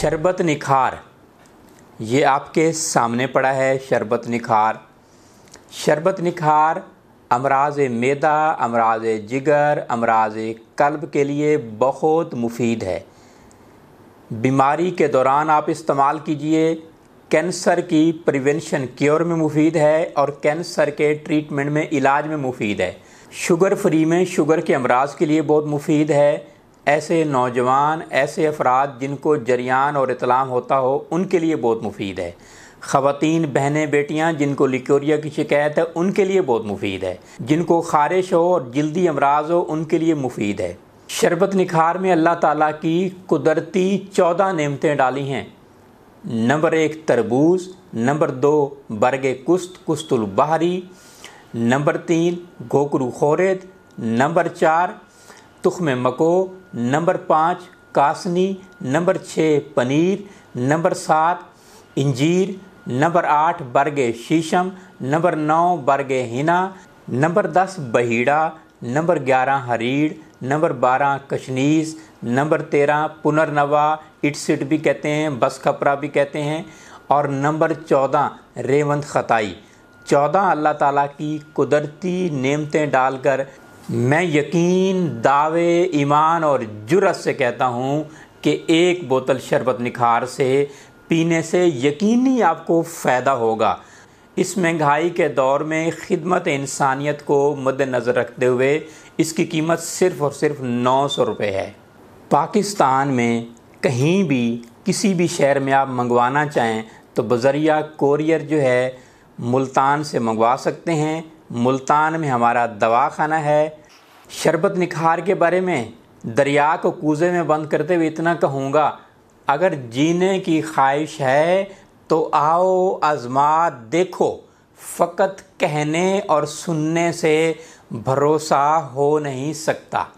शरबत निखार ये आपके सामने पड़ा है शरबत निखार शरबत निखार अमराज मैदा अमराज जिगर अमराज कल्ब के लिए बहुत मुफीद है बीमारी के दौरान आप इस्तेमाल कीजिए कैंसर की प्रिवेंशन क्योर में मुफीद है और कैंसर के ट्रीटमेंट में इलाज में मुफीद है शुगर फ्री में शुगर के अमराज के लिए बहुत मुफीद है ऐसे नौजवान ऐसे अफराद जिनको जरियान और इतलाम होता हो उनके लिए बहुत मुफीद है ख़वातीन बहनें बेटियाँ जिनको लिक्योरिया की शिकायत है उनके लिए बहुत मुफीद है जिनको खारिश हो और जल्दी अमराज हो उनके लिए मुफीद है शरबत निखार में अल्लाह ताला की कुदरती चौदह नेमतें डाली हैं नंबर एक तरबूज नंबर दो बरग कुस्त कुस्तुल बहरी नंबर तीन गोकरू खोरेद नंबर चार में मको नंबर पाँच कासनी नंबर छः पनीर नंबर सात इंजीर नंबर आठ बरगे शीशम नंबर नौ बरगे हिना नंबर दस बहीड़ा नंबर ग्यारह हरीड़ नंबर बारह कशनीस नंबर तेरह पुनर्नवा इटसिट भी कहते हैं बस खपरा भी कहते हैं और नंबर चौदह रेवंत खताई चौदह अल्लाह ताला की कुदरती नेमतें डालकर मैं यकीन दावे ईमान और जुरत से कहता हूँ कि एक बोतल शरबत निखार से पीने से यकीनी आपको फ़ायदा होगा इस महंगाई के दौर में खिदमत इंसानियत को मद्दनज़र रखते हुए इसकी कीमत सिर्फ़ और सिर्फ नौ सौ रुपये है पाकिस्तान में कहीं भी किसी भी शहर में आप मंगवाना चाहें तो बजरिया कोरियर जो है मुल्तान से मंगवा सकते हैं मुल्तान में हमारा दवा खाना है शरबत निखार के बारे में दरिया को कूजे में बंद करते हुए इतना कहूँगा अगर जीने की ख्वाहिश है तो आओ आजमा देखो फ़कत कहने और सुनने से भरोसा हो नहीं सकता